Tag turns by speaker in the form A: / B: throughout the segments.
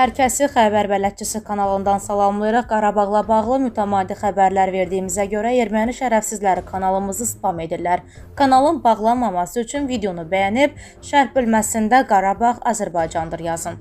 A: Hər kəsi xəbər bələdçisi kanalından salamlayırıq. Qarabağla bağlı mütəmadi xəbərlər verdiyimizə görə erməni şərəfsizləri kanalımızı spam edirlər. Kanalın bağlanmaması üçün videonu bəyənib, şərh bölməsində Qarabağ Azərbaycandır yazın.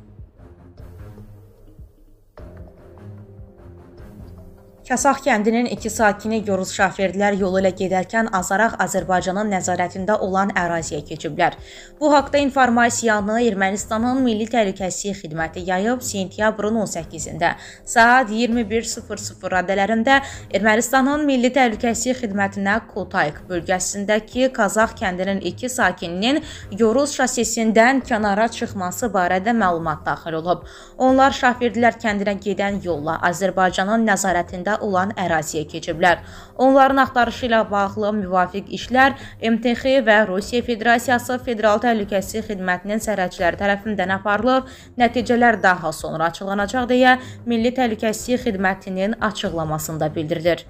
A: Kəsaq kəndinin iki sakini Yoruz şaferlər yolu ilə gedərkən azaraq Azərbaycanın nəzarətində olan əraziyə keçiblər. Bu haqda informasiyanı Ermənistanın Milli Təhlükəsizlik Xidməti yayıb, sentyabrın 18-də saat 21:00 radələrində Ermənistanın Milli Təhlükəsizlik Xidmətinə Kotayk bölgəsindəki Kazaq kəndinin iki sakininin Yoruz şosesindən kənara çıxması barədə məlumat daxil olub. Onlar şaferlər kəndinə gedən yolla Azərbaycanın nəzarətində olan əraziyə keçiblər. Onların axtarışı ilə bağlı müvafiq işlər MTX və Rusiya Federasiyası Federal Təhlükəsizlik Xidmətinin sərhədçiləri tərəfindən aparılır. Nəticələr daha sonra açıqlanacaq deyə Milli Təhlükəsizlik Xidmətinin açıqlamasında bildirilir.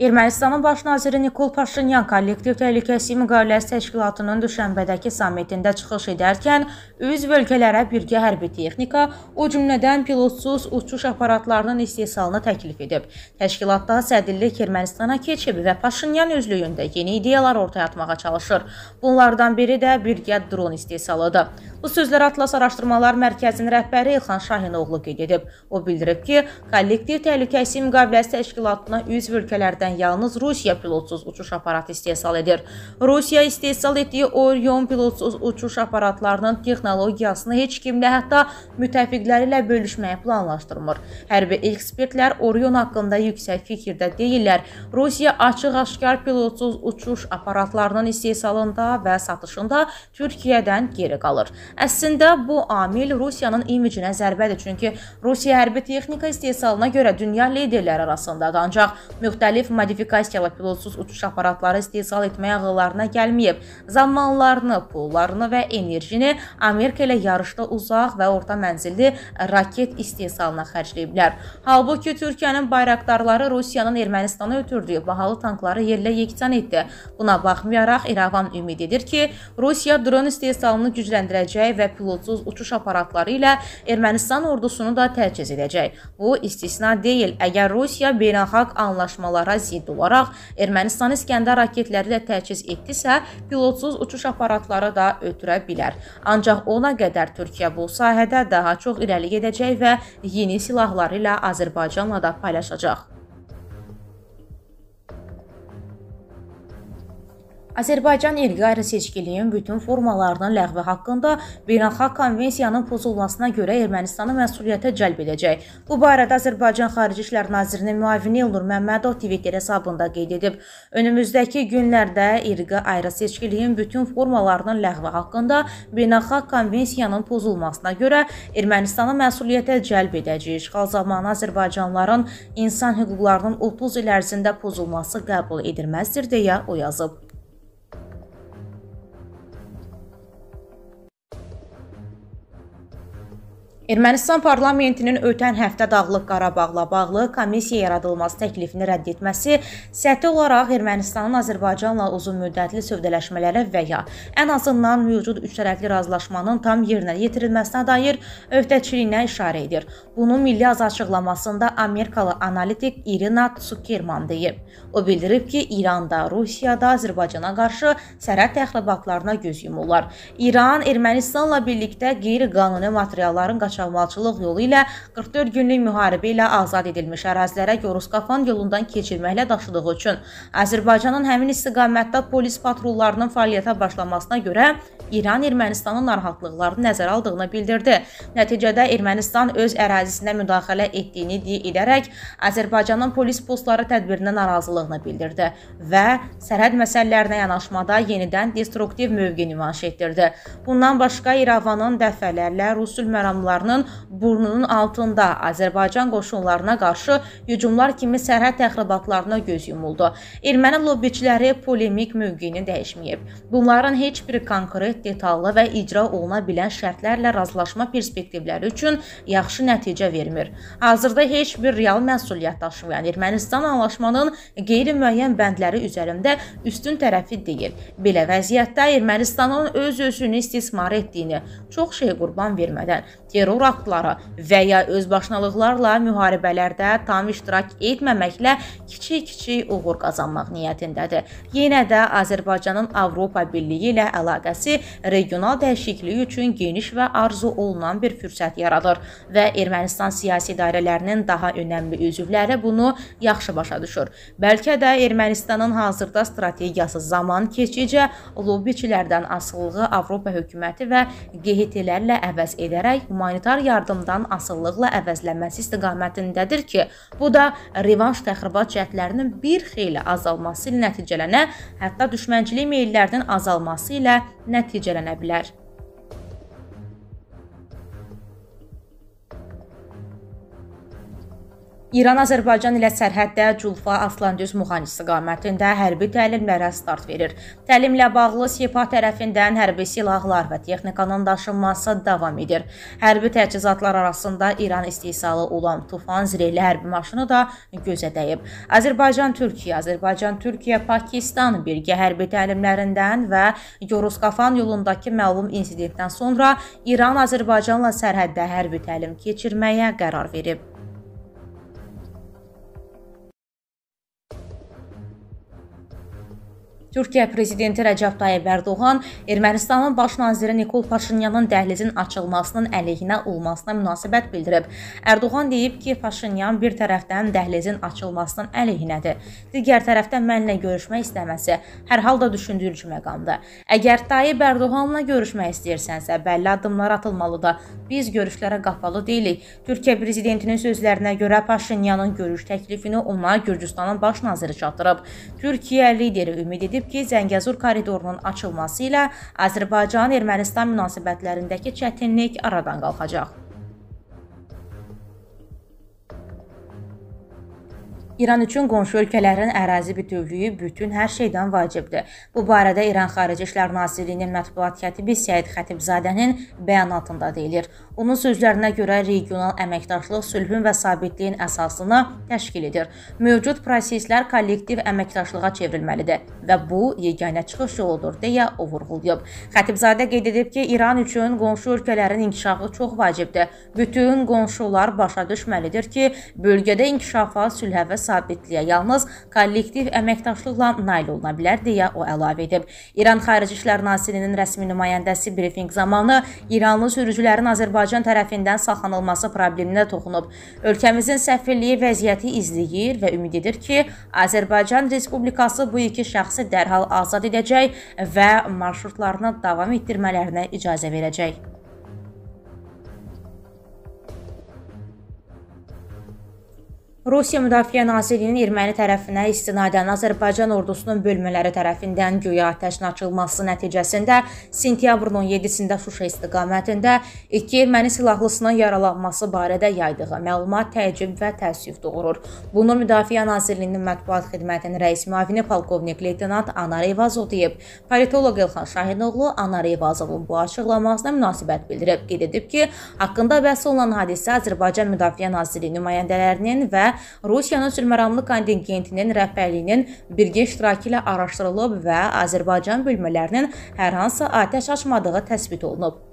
A: Ermənistanın baş naziri Nikol Paşinyan kollektiv təhlükəsizlik müqaviləsi təşkilatının Düşənbədəki sammitində çıxış edərkən üzv ölkələrə birgə hərbi texnika, o cümlədən pilotsuz uçuş aparatlarının istehsalını təklif edib. Təşkilatda sədillik Ermənistana keçib və Paşinyan özlüyündə yeni ideyalar ortaya atmağa çalışır. Bunlardan biri də birgə dron istehsalıdır. Bu sözləri Atlas Araşdırmalar Mərkəzinin rəhbəri İlxan Şahinoğlu qeyd edib. O bildirib ki, kollektiv təhlükəsizlik müqaviləsi təşkilatına üzv ölkələrdən Türkiyədən yalnız Rusiya pilotsuz uçuş aparatı istehsal edir. Rusiya istehsal etdiyi Orion pilotsuz uçuş aparatlarının texnologiyasını heç kimlə, hətta müttəfiqləri ilə bölüşməyi planlaşdırmır. Hərbi ekspertlər Orion haqqında yüksək fikirdə deyirlər. Rusiya açıq-aşkar pilotsuz uçuş aparatlarının istehsalında və satışında Türkiyədən geri qalır. Əslində bu amil Rusiyanın imicinə zərbədir, çünki Rusiya hərbi texnika istehsalına görə dünya liderləri arasındadır. Ancaq müxtəlif modifikasiyalı pilotsuz uçuş aparatları istehsal etmək ağıllarına gəlməyib. Zamanlarını, pullarını və enerjini Amerika ilə yarışda uzaq və orta mənzilli raket istehsalına xərcləyiblər. Halbuki Türkiyənin bayraqdarları Rusiyanın Ermənistana ötürdüyü bahalı tankları yerlə yeksan etdi. Buna baxmayaraq İrəvan ümid edir ki, Rusiya dron istehsalını gücləndirəcək və pilotsuz uçuş aparatları ilə Ermənistan ordusunu da təchiz edəcək. Bu istisna deyil. Əgər Rusiya beynəlxalq anlaşmalara siddi olaraq Ermənistan İskəndər raketləri ilə təchiz etdisə, pilotsuz uçuş aparatları da ötürə bilər. Ancaq ona qədər Türkiyə bu sahədə daha çox irəli gedəcək və yeni silahları ilə Azərbaycanla da paylaşacaq. Azərbaycan irqi ayrı-seçkiliyin bütün formalarının ləğvi haqqında beynəlxalq konvensiyanın pozulmasına görə Ermənistanı məsuliyyətə cəlb edəcək. Bu barədə Azərbaycan Xarici İşlər Nazirinin müavini Elnur Məmmədov Twitter hesabında qeyd edib. Önümüzdəki günlərdə irqi ayrı-seçkiliyin bütün formalarının ləğvi haqqında beynəlxalq konvensiyanın pozulmasına görə Ermənistanı məsuliyyətə cəlb edəcək. İşğal zamanı azərbaycanlıların insan hüquqlarının 30 il ərzində pozulması qəbul edilməzdir deyə o yazıb. Ermənistan parlamentinin ötən həftə Dağlıq Qarabağla bağlı komissiya yaradılması təklifini rədd etməsi səthi olaraq Ermənistanın Azərbaycanla uzunmüddətli sövdələşmələrə və ya ən azından mövcud üçtərəfli razılaşmanın tam yerinə yetirilməsinə dair öhdəçiliyinə işarə edir. Bunu Milli Azad açıqlamasında Amerikalı analitik Irina Tsukerman deyib. O bildirib ki, İranda, Rusiyada Azərbaycana qarşı sərhəd təxribatlarına göz yumurlar. İran Ermənistanla birlikdə qeyri-qanuni materialların qaçırılmasına şəvvalçılıq yolu ilə 44 günlük müharibə ilə azad edilmiş ərazilərə Yoruskafan yolundan keçilməklə daşıdığı üçün Azərbaycanın həmin istiqamətdə polis patrullarının fəaliyyətə başlamasına görə İran Ermənistanın narahatlıqlarını nəzərə aldığını bildirdi. Nəticədə Ermənistan öz ərazisinə müdaxilə etdiyini edərək Azərbaycanın polis postları tədbirinə narazılığını bildirdi və sərhəd məsələlərinə yanaşmada yenidən destruktiv mövqe nümayiş etdirdi. Bundan başqa İrəvanın dəfələrlə Rusul məramlarının qüvvələrinin burnunun altında Azərbaycan qoşunlarına qarşı hücumlar kimi sərhəd təxribatlarına göz yumuldu. Erməni lobbiçiləri polemik mövqeyini dəyişməyib. Bunların heç biri konkret, detallı və icra oluna bilən şərtlərlə razılaşma perspektivləri üçün yaxşı nəticə vermir. Hazırda heç bir real məsuliyyət daşımayan Ermənistan anlaşmanın qeyri-müəyyən bəndləri üzərində üstün tərəfi deyil. Belə vəziyyətdə Ermənistanın öz özünü istismar etdiyini, çox şey qurban vermədən terror aktları və ya özbaşınalıqlarla müharibələrdə tam iştirak etməməklə kiçik-kiçik uğur qazanmaq niyyətindədir. Yenə də Azərbaycanın Avropa Birliyi ilə əlaqəsi regional dəyişiklik üçün geniş və arzu olunan bir fürsət yaradır və Ermənistan siyasi idarələrinin daha önəmli üzvləri bunu yaxşı başa düşür. Bəlkə də Ermənistanın hazırda strategiyası zaman keçicə lobbiçilərdən asılılığı Avropa hökuməti və QHT-lərlə əvəz edərək humanitar humanitar yardımdan asılılıqla əvəzlənməsi istiqamətindədir ki, bu da revanş təxribat cəhdlərinin bir xeyli azalması ilə nəticələnə, hətta düşmənçilik meyllərinin azalması ilə nəticələnə bilər. İran Azərbaycan ilə sərhəddə Culfa Aslandüz Muğan istiqamətində hərbi təlimlərə start verir. Təlimlə bağlı SEPA tərəfindən hərbi silahlar və texnikanın daşınması davam edir. Hərbi təchizatlar arasında İran istehsalı olan Tufan zirehli hərbi maşını da gözə dəyib. Azərbaycan-Türkiyə, Azərbaycan-Türkiyə-Pakistan birgə hərbi təlimlərindən və Yoruskafan yolundakı məlum insidentdən sonra İran Azərbaycanla sərhəddə hərbi təlim keçirməyə qərar verib. Türkiyə prezidenti Rəcəb Tayyib Ərdoğan Ermənistanın baş naziri Nikol Paşinyanın dəhlizin açılmasının əleyhinə olmasına münasibət bildirib. Ərdoğan deyib ki, Paşinyan bir tərəfdən dəhlizin açılmasının əleyhinədir, digər tərəfdən mənlə görüşmək istəməsi hər halda düşündürücü məqamdır. Əgər Tayyib Ərdoğanla görüşmək istəyirsənsə, bəlli addımlar atılmalıdır. Biz görüşlərə qapalı deyilik. Türkiyə prezidentinin sözlərinə görə Paşinyanın görüş təklifini ona Gürcüstanın baş naziri çatdırıb. Türkiyə lideri ümid edib bildirib ki, Zəngəzur koridorunun açılması ilə Azərbaycan-Ermənistan münasibətlərindəki çətinlik aradan qalxacaq. İran üçün qonşu ölkələrin ərazi bütövlüyü bütün hər şeydən vacibdir. Bu barədə İran Xarici İşlər Nazirliyinin mətbuat katibi Səid Xətibzadənin bəyanatında deyilir. Onun sözlərinə görə regional əməkdaşlıq sülhün və sabitliyin əsasını təşkil edir. Mövcud proseslər kollektiv əməkdaşlığa çevrilməlidir və bu yeganə çıxış yoludur deyə o vurğulayıb. Xətibzadə qeyd edib ki, İran üçün qonşu ölkələrin inkişafı çox vacibdir. Bütün qonşular başa düşməlidir ki, bölgədə inkişafa sülhə və sabitliyə yalnız kollektiv əməkdaşlıqla nail oluna bilər deyə o əlavə edib. İran Xarici İşlər Nazirliyinin rəsmi nümayəndəsi brifinq zamanı İranlı sürücülərin Azərbaycan tərəfindən saxlanılması probleminə toxunub. Ölkəmizin səfirliyi vəziyyəti izləyir və ümid edir ki, Azərbaycan Respublikası bu iki şəxsi dərhal azad edəcək və marşrutlarını davam etdirmələrinə icazə verəcək. Rusiya Müdafiə Nazirliyinin erməni tərəfinə istinadən Azərbaycan ordusunun bölmələri tərəfindən güya atəşin açılması nəticəsində sentyabrın 17-sində Şuşa istiqamətində iki erməni silahlısının yaralanması barədə yaydığı məlumat təəccüb və təəssüf doğurur. Bunu Müdafiə Nazirliyinin mətbuat xidmətinin rəis müavini polkovnik leytenant Anar Eyvazov deyib. Politoloq Elxan Şahinoğlu Anar Eyvazovun bu açıqlamasına münasibət bildirib, qeyd edib ki, haqqında bəhs olunan hadisə Azərbaycan Müdafiə Nazirliyi nümayəndələrinin və Rusiyanın sülhməramlı kontingentinin rəhbərliyinin birgə iştirakı ilə araşdırılıb və Azərbaycan bölmələrinin hər hansı atəş açmadığı təsbit olunub.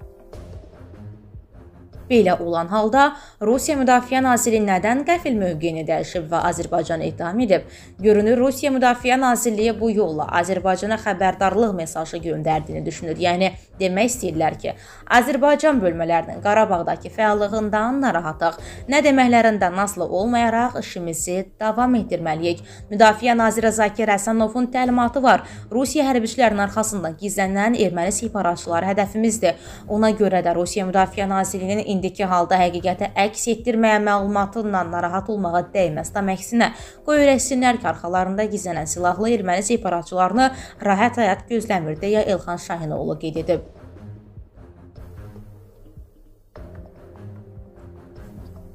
A: Belə olan halda Rusiya Müdafiə Naziri nədən qəfil mövqeyini dəyişib və Azərbaycanı ittiham edib? Görünür, Rusiya Müdafiə Nazirliyi bu yolla Azərbaycana xəbərdarlıq mesajı göndərdiyini düşünür. Yəni demək istəyirlər ki, Azərbaycan bölmələrinin Qarabağdakı fəallığından narahatıq. Nə deməklərindən asılı olmayaraq işimizi davam etdirməliyik. Müdafiə naziri Zakir Həsənovun təlimatı var. Rusiya hərbiçilərinin arxasından gizlənən erməni separatçıları hədəfimizdir. Ona görə də Rusiya Müdafiə Nazirliyinin indi indiki halda həqiqətə əks etdirməyə məlumatından narahat olmağa dəyməz. Tam əksinə, qoy öyrəsinlər ki, arxalarında gizlənən silahlı erməni separatçılarını rahat həyat gözləmir deyə Elxan Şahinoğlu qeyd edib.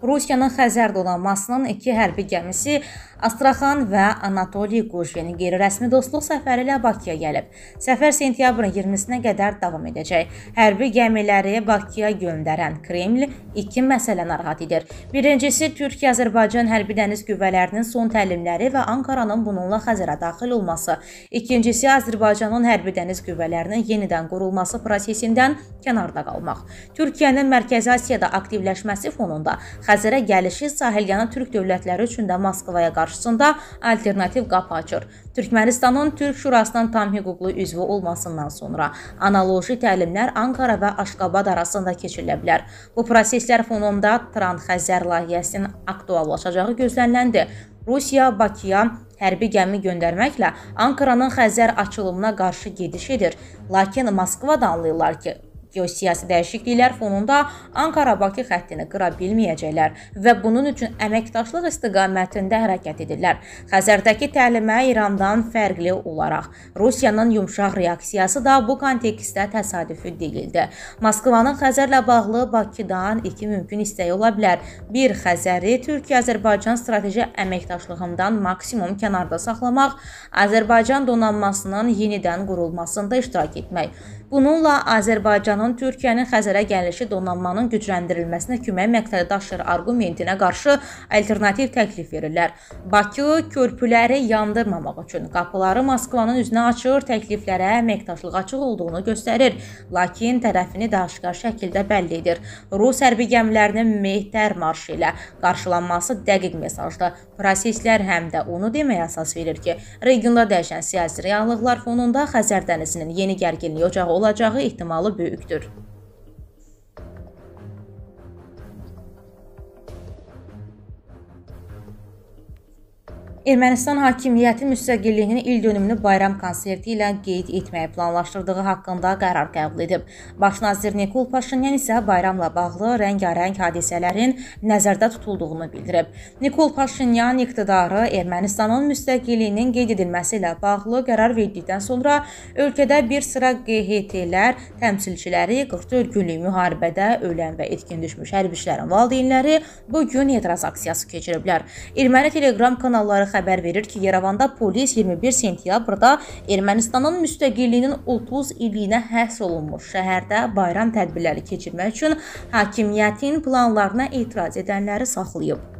A: Rusiyanın Xəzər donanmasının iki hərbi gəmisi Astraxan və Anatoliy Qujvin qeyri-rəsmi dostluq səfəri ilə Bakıya gəlib. Səfər sentyabrın 20-sinə qədər davam edəcək. Hərbi gəmiləri Bakıya göndərən Kreml iki məsələ narahat edir. Birincisi Türkiyə-Azərbaycan hərbi dəniz qüvvələrinin son təlimləri və Ankaranın bununla Xəzərə daxil olması. İkincisi Azərbaycanın hərbi dəniz qüvvələrinin yenidən qurulması prosesindən kənarda qalmaq. Türkiyənin Mərkəzi Asiyada aktivləşməsi fonunda Xəzərə gəlişi sahilyanı türk dövlətləri üçün də Moskvaya qarşı qarşısında alternativ qapı açır. Türkmənistanın Türk Şurasının tam hüquqlu üzvü olmasından sonra analoji təlimlər Ankara və Aşqabad arasında keçirilə bilər. Bu proseslər fonunda Trans-Xəzər layihəsinin aktuallaşacağı gözləniləndi. Rusiya Bakıya hərbi gəmi göndərməklə Ankaranın Xəzər açılımına qarşı gediş edir. Lakin Moskvadan anlayırlar ki, Geosiyasi dəyişikliklər fonunda Ankara-Bakı xəttini qıra bilməyəcəklər və bunun üçün əməkdaşlıq istiqamətində hərəkət edirlər. Xəzərdəki təlimə İrandan fərqli olaraq Rusiyanın yumşaq reaksiyası da bu kontekstdə təsadüfi deyildi. Moskvanın Xəzərlə bağlı Bakıdan iki mümkün istəyi ola bilər. Bir Xəzəri Türkiyə-Azərbaycan strateji əməkdaşlığından maksimum kənarda saxlamaq, Azərbaycan donanmasının yenidən qurulmasında iştirak etmək. Bununla Azərbaycanın Ermənistanın Türkiyənin Xəzərə gəlişi donanmanın gücləndirilməsinə kömək məqsəddaşları arqumentinə qarşı alternativ təklif verirlər. Bakı körpüləri yandırmamaq üçün qapıları Moskvanın üzünə açır, təkliflərə əməkdaşlıq açıq olduğunu göstərir, lakin tərəfini daşqar şəkildə bəlli edir. Rus hərbi gəmilərinin Mehtər marşı ilə qarşılanması dəqiq mesajdır. Proseslər həm də onu deməyə əsas verir ki, regionda dəyişən siyasi reallıqlar fonunda Xəzər dənizinin yeni gərginliyi ocağı olacağı ehtimalı böyükdür. görüşmüştür. Ermənistan hakimiyyəti müstəqilliyinin il dönümünü bayram konserti ilə qeyd etməyi planlaşdırdığı haqqında qərar qəbul edib. Baş nazir Nikol Paşinyan isə bayramla bağlı rəngarəng hadisələrin nəzərdə tutulduğunu bildirib. Nikol Paşinyan iqtidarı Ermənistanın müstəqilliyinin qeyd edilməsi ilə bağlı qərar verdikdən sonra ölkədə bir sıra QHT-lər təmsilçiləri 44 günlük müharibədə ölən və itkin düşmüş hərbiçilərin valideynləri bu gün etiraz aksiyası keçiriblər. Erməni Telegram kanalları xəbər verir ki, Yerevanda polis 21 sentyabrda Ermənistanın müstəqilliyinin 30 illiyinə həsr olunmuş şəhərdə bayram tədbirləri keçirmək üçün hakimiyyətin planlarına etiraz edənləri saxlayıb.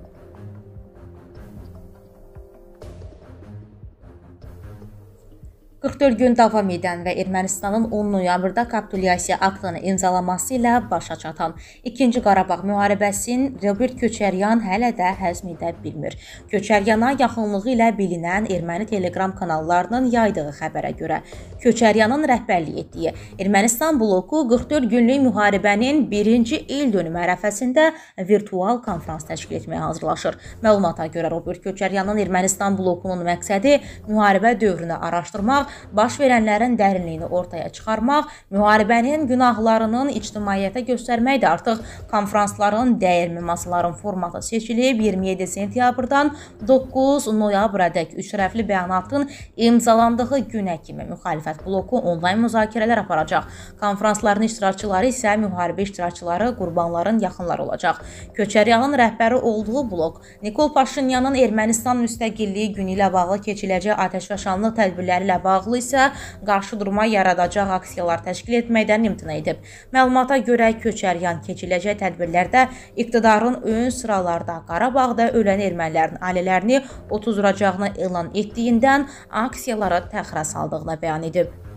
A: 44 gün davam edən və Ermənistanın 10 noyabrda kapitulyasiya aktını imzalaması ilə başa çatan 2-ci Qarabağ müharibəsinin Robert Köçəryan hələ də həzm edə bilmir. Köçəryana yaxınlığı ilə bilinən erməni teleqram kanallarının yaydığı xəbərə görə Köçəryanın rəhbərlik etdiyi Ermənistan bloku 44 günlük müharibənin 1-ci il dönümü ərəfəsində virtual konfrans təşkil etməyə hazırlaşır. Məlumata görə Robert Köçəryanın Ermənistan blokunun məqsədi müharibə dövrünü araşdırmaq baş verənlərin dərinliyini ortaya çıxarmaq, müharibənin günahlarının ictimaiyyətə göstərməkdə artıq konfransların, dəyirmi masaların formatı seçilib 27 sentyabrdan 9 noyabradək üçrəfli bəyanatın imzalandığı günə kimi müxalifət bloku onlayn müzakirələr aparacaq. Konfransların iştirakçıları isə müharibə iştirakçıları, qurbanların yaxınları olacaq. Köçəryanın rəhbəri olduğu blok Nikol Paşinyanın Ermənistan müstəqilliyi günü ilə bağlı keçiləcək atəşfəşanlıq tədbirləri ilə bağlı bağlı isə qarşıdurma yaradacaq aksiyalar təşkil etməkdən imtina edib. Məlumata görə köçəryan keçiləcək tədbirlərdə iqtidarın ön sıralarda Qarabağda ölən ermənilərin ailələrini otuzuracağını elan etdiyindən aksiyaları təxirə saldığını bəyan edib.